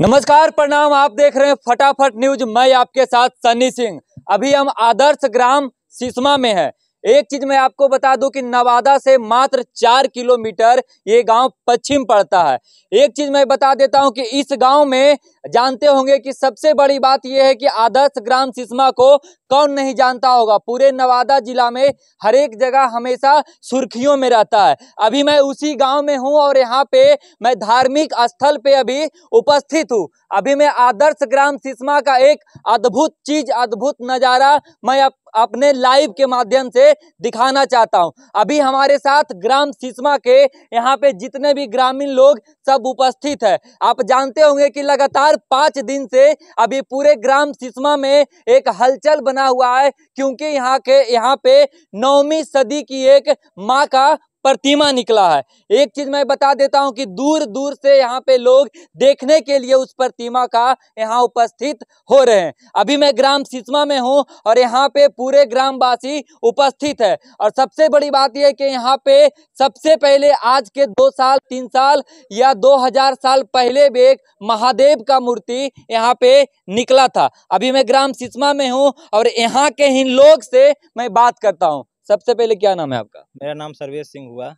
नमस्कार प्रणाम आप देख रहे हैं फटाफट न्यूज मैं आपके साथ सनी सिंह अभी हम आदर्श ग्राम सिसमा में है एक चीज मैं आपको बता दूं कि नवादा से मात्र चार किलोमीटर ये गांव पश्चिम पड़ता है एक चीज मैं बता देता हूं कि इस गांव में जानते होंगे कि सबसे बड़ी बात यह है कि आदर्श ग्राम सिस्मा को कौन नहीं जानता होगा पूरे नवादा जिला में हर एक जगह हमेशा सुर्खियों में रहता है अभी मैं उसी गांव में हूं और यहाँ पे मैं धार्मिक स्थल पे अभी उपस्थित हूँ अभी मैं आदर्श ग्राम सिस्मा का एक अद्भुत चीज अद्भुत नज़ारा मैं अप, अपने लाइव के माध्यम से दिखाना चाहता हूं अभी हमारे साथ ग्राम सिस्मा के यहाँ पे जितने भी ग्रामीण लोग सब उपस्थित है आप जानते होंगे कि लगातार लगातार दिन से अभी पूरे ग्राम सिसमा में एक हलचल बना हुआ है क्योंकि यहाँ के यहाँ पे नौवीं सदी की एक माँ का प्रतिमा निकला है एक चीज मैं बता देता हूं कि दूर दूर से यहाँ पे लोग देखने के लिए उस प्रतिमा का यहाँ उपस्थित हो रहे हैं अभी मैं ग्राम सिसमा में हूँ और यहाँ पे पूरे ग्रामवासी उपस्थित है और सबसे बड़ी बात यह कि यहाँ पे सबसे पहले आज के दो साल तीन साल या दो हजार साल पहले भी एक महादेव का मूर्ति यहाँ पे निकला था अभी मैं ग्राम सिसमा में हूँ और यहाँ के इन लोग से मैं बात करता हूँ सबसे पहले क्या नाम है आपका मेरा नाम सर्वेश सिंह हुआ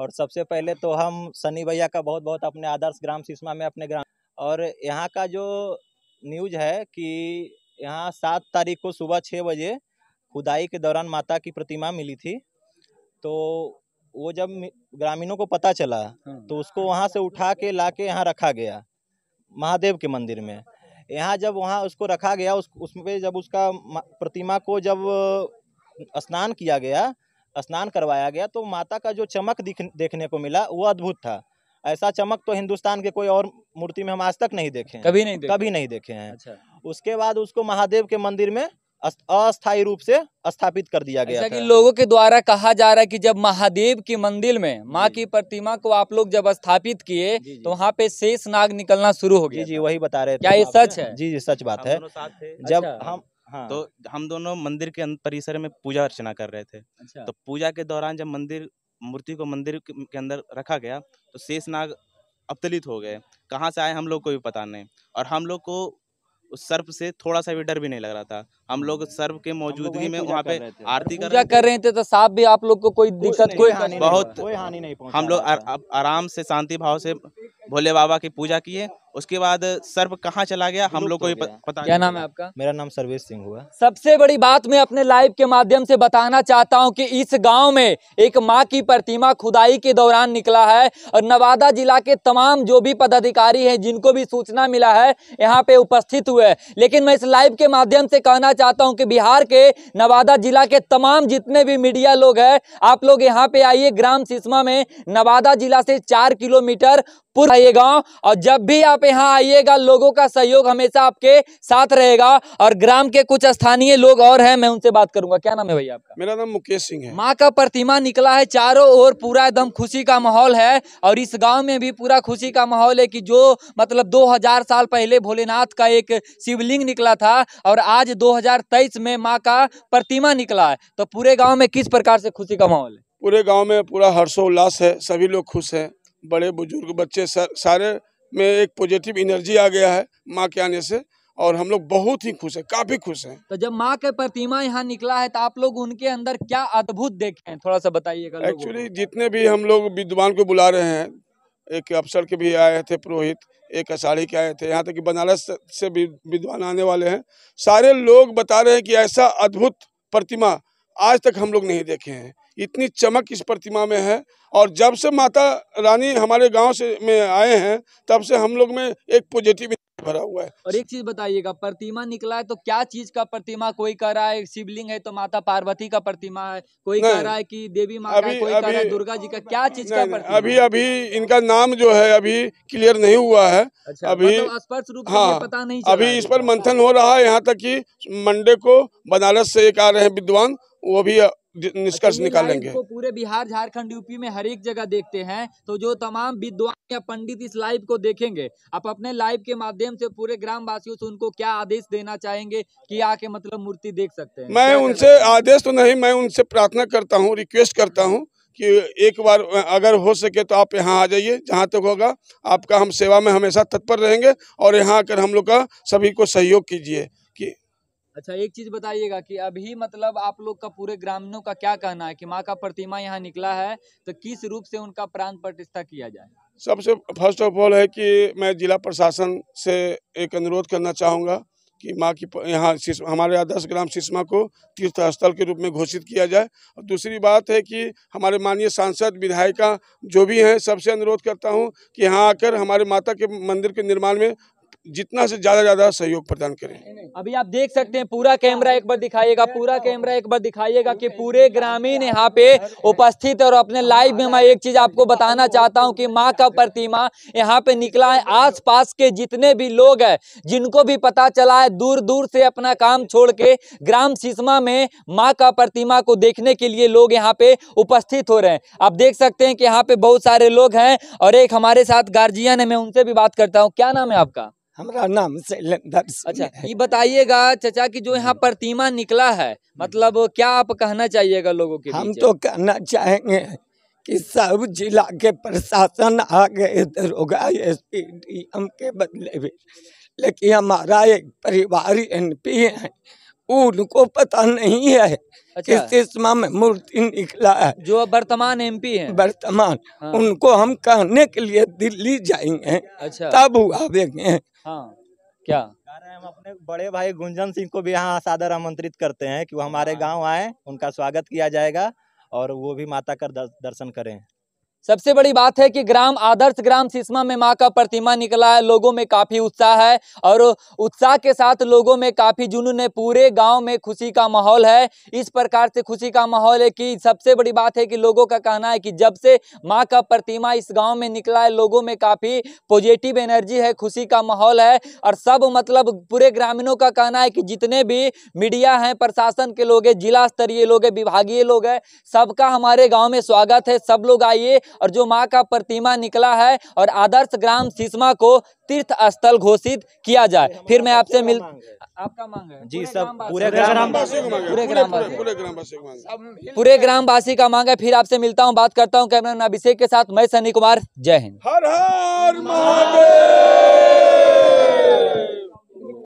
और सबसे पहले तो हम सनी भैया का बहुत बहुत अपने आदर्श ग्राम सिस्मा में अपने ग्राम और यहाँ का जो न्यूज है कि यहाँ सात तारीख को सुबह छः बजे खुदाई के दौरान माता की प्रतिमा मिली थी तो वो जब ग्रामीणों को पता चला हाँ। तो उसको वहाँ से उठा के ला के यहाँ रखा गया महादेव के मंदिर में यहाँ जब वहाँ उसको रखा गया उस उसमें जब उसका प्रतिमा को जब स्नान किया गया स्नान करवाया गया तो माता का जो चमक दिख देखने को मिला वो अद्भुत था ऐसा चमक तो हिंदुस्तान के कोई और मूर्ति में हम आज तक नहीं देखे कभी नहीं देखे। कभी नहीं देखे हैं अच्छा। उसके बाद उसको महादेव के मंदिर में अस्थायी रूप से स्थापित कर दिया गया कि लोगों के द्वारा कहा जा रहा है कि जब महादेव के मंदिर में माँ की प्रतिमा को आप लोग जब स्थापित किए तो वहाँ पे शेष नाग निकलना शुरू हो गया जी जी वही बता रहे थे क्या ये सच है जी जी सच बात है जब अच्छा। हम हाँ। तो हम दोनों मंदिर के परिसर में पूजा अर्चना कर रहे थे अच्छा। तो पूजा के दौरान जब मंदिर मूर्ति को मंदिर के अंदर रखा गया तो शेषनाग अवतलित हो गए कहाँ से आए हम लोग को भी पता नहीं और हम लोग को उस सर्प से थोड़ा सा भी डर भी नहीं लग रहा था हम लोग हम्म। सर्प के मौजूदगी में वहाँ पे आरती कर, कर रहे थे तो साफ भी आप लोग को कोई दिक्कत कोई हानि बहुत कोई हानि नहीं हम लोग आराम से शांति भाव से भोले बाबा की पूजा किए उसके बाद सर्व कहाँ चला गया हम लोग को भी पता क्या नाम है आपका मेरा नाम सर्वेश सिंह हुआ सबसे बड़ी बात मैं अपने लाइव के माध्यम से बताना चाहता हूँ कि इस गांव में एक माँ की प्रतिमा खुदाई के दौरान निकला है और नवादा जिला के तमाम जो भी पदाधिकारी हैं जिनको भी सूचना मिला है यहाँ पे उपस्थित हुए लेकिन मैं इस लाइव के माध्यम से कहना चाहता हूँ कि बिहार के नवादा जिला के तमाम जितने भी मीडिया लोग है आप लोग यहाँ पे आइए ग्राम सिस्मा में नवादा जिला से चार किलोमीटर पूर्व ये गाँव और जब भी आप यहाँ आइएगा लोगों का सहयोग हमेशा आपके साथ रहेगा और ग्राम के कुछ स्थानीय लोग और हैं मैं उनसे बात करूंगा क्या नाम है भैया आपका मेरा नाम मुकेश सिंह है माँ का प्रतिमा निकला है चारों ओर पूरा एकदम खुशी का माहौल है और इस गाँव में भी पूरा खुशी का माहौल है की जो मतलब दो साल पहले भोलेनाथ का एक शिवलिंग निकला था और आज दो में माँ का प्रतिमा निकला है तो पूरे गाँव में किस प्रकार से खुशी का माहौल है पूरे गांव में पूरा हर्षोल्लास है सभी लोग खुश हैं बड़े बुजुर्ग बच्चे सारे में एक पॉजिटिव एनर्जी आ गया है माँ के आने से और हम लोग बहुत ही खुश हैं काफी खुश हैं तो जब माँ के प्रतिमा यहाँ निकला है तो आप लोग उनके अंदर क्या अद्भुत देखे हैं थोड़ा सा बताइएगा एक्चुअली जितने भी हम लोग विद्वान को बुला रहे हैं एक अफसर के भी आए थे पुरोहित एक अषाढ़ी के आए थे यहाँ तक कि बनारस से भी विद्वान आने वाले हैं सारे लोग बता रहे हैं कि ऐसा अद्भुत प्रतिमा आज तक हम लोग नहीं देखे हैं इतनी चमक इस प्रतिमा में है और जब से माता रानी हमारे गांव से में आए हैं तब से हम लोग में एक पॉजिटिव भरा हुआ है और एक चीज बताइएगा प्रतिमा निकला है तो क्या चीज का प्रतिमा कोई कह रहा है शिवलिंग है तो माता पार्वती का प्रतिमा है कोई कह रहा है कि देवी माता अभी, कोई कह रहा है दुर्गा जी का क्या चीज का प्रतिमा अभी अभी इनका नाम जो है अभी क्लियर नहीं हुआ है अच्छा, अभी मतलब स्पर्श रूप हाँ, पता नहीं अभी इस पर मंथन हो रहा है यहाँ तक की मंडे को बनारस से एक आ रहे हैं विद्वान वो भी अच्छा, निष्कर्ष निकालेंगे को पूरे बिहार झारखंड यूपी में हर एक जगह देखते हैं तो जो तमाम विद्वान या पंडित इस लाइव को देखेंगे आप अपने लाइव के माध्यम से पूरे ग्राम वासियों से उनको क्या आदेश देना चाहेंगे कि आके मतलब मूर्ति देख सकते हैं मैं उनसे आदेश तो नहीं मैं उनसे प्रार्थना करता हूँ रिक्वेस्ट करता हूँ कि एक बार अगर हो सके तो आप यहाँ आ जाइए जहाँ तक होगा आपका हम सेवा में हमेशा तत्पर रहेंगे और यहाँ आकर हम लोग का सभी को सहयोग कीजिए अच्छा एक चीज बताइएगा कि अभी मतलब आप लोग का पूरे ग्रामीणों का क्या कहना है कि माँ का प्रतिमा यहाँ निकला है तो किस रूप से उनका प्राण प्रतिष्ठा किया जाए सबसे फर्स्ट ऑफ ऑल है कि मैं जिला प्रशासन से एक अनुरोध करना चाहूँगा कि माँ की यहाँ हमारे यहाँ दस ग्राम सिस्मा को तीर्थ स्थल के रूप में घोषित किया जाए और दूसरी बात है कि हमारे माननीय सांसद विधायिका जो भी हैं सबसे अनुरोध करता हूँ कि यहाँ आकर हमारे माता के मंदिर के निर्माण में जितना से ज्यादा ज्यादा सहयोग प्रदान करें अभी आप देख सकते हैं पूरा कैमरा एक बार दिखाइएगा पूरा कैमरा एक बार दिखाइएगा कि पूरे ग्रामीण यहाँ पे उपस्थित और अपने लाइव में मैं एक चीज आपको बताना चाहता हूँ कि माँ का प्रतिमा यहाँ पे निकला है आसपास के जितने भी लोग हैं जिनको भी पता चला है दूर दूर से अपना काम छोड़ के ग्राम सिसमा में माँ का प्रतिमा को देखने के लिए लोग यहाँ पे उपस्थित हो रहे हैं आप देख सकते हैं कि यहाँ पे बहुत सारे लोग हैं और एक हमारे साथ गार्जियन है मैं उनसे भी बात करता हूँ क्या नाम है आपका हमारा नाम शैलेंद्र अच्छा ये बताइएगा चाचा कि जो यहाँ हम्म। प्रतिमा निकला है मतलब क्या आप कहना चाहिएगा लोगों के हम तो कहना चाहेंगे कि सब जिला के प्रशासन आ गए दरोगा एस पी डी एम के बदले भी लेकिन हमारा एक परिवार एन पी है उनको पता नहीं है अच्छा। में मूर्ति निकला है जो वर्तमान एमपी हैं वर्तमान हाँ। उनको हम कहने के लिए दिल्ली जाएंगे अच्छा तब हुआ देंगे हाँ। क्या हम अपने बड़े भाई गुंजन सिंह को भी यहाँ सादर आमंत्रित करते हैं कि वो हमारे हाँ। गाँव आए उनका स्वागत किया जाएगा और वो भी माता का कर दर्शन करें सबसे बड़ी बात है कि ग्राम आदर्श ग्राम सिस्मा में माँ का प्रतिमा निकला है लोगों में काफ़ी उत्साह है और उत्साह के साथ लोगों में काफ़ी जुनून है पूरे गांव में खुशी का माहौल है इस प्रकार से खुशी का माहौल है कि सबसे बड़ी बात है कि लोगों का कहना है कि जब से माँ का प्रतिमा इस गाँव में निकला है लोगों में काफ़ी पॉजिटिव एनर्जी है खुशी का माहौल है और सब मतलब पूरे ग्रामीणों का कहना है कि जितने भी मीडिया हैं प्रशासन के लोग हैं जिला स्तरीय लोग हैं विभागीय लोग हैं सबका हमारे गाँव में स्वागत है सब लोग आइए और जो माँ का प्रतिमा निकला है और आदर्श ग्राम सिसमा को तीर्थ स्थल घोषित किया जाए फिर मैं आपसे मिल आपका मांग है जी सब पूरे ग्रामवासी पूरे ग्रामवासी पूरे ग्रामवासी का मांग है फिर आपसे मिलता हूँ बात करता हूँ कैमरा अभिषेक के साथ मैं सनी कुमार जय हिंद हर हर महादेव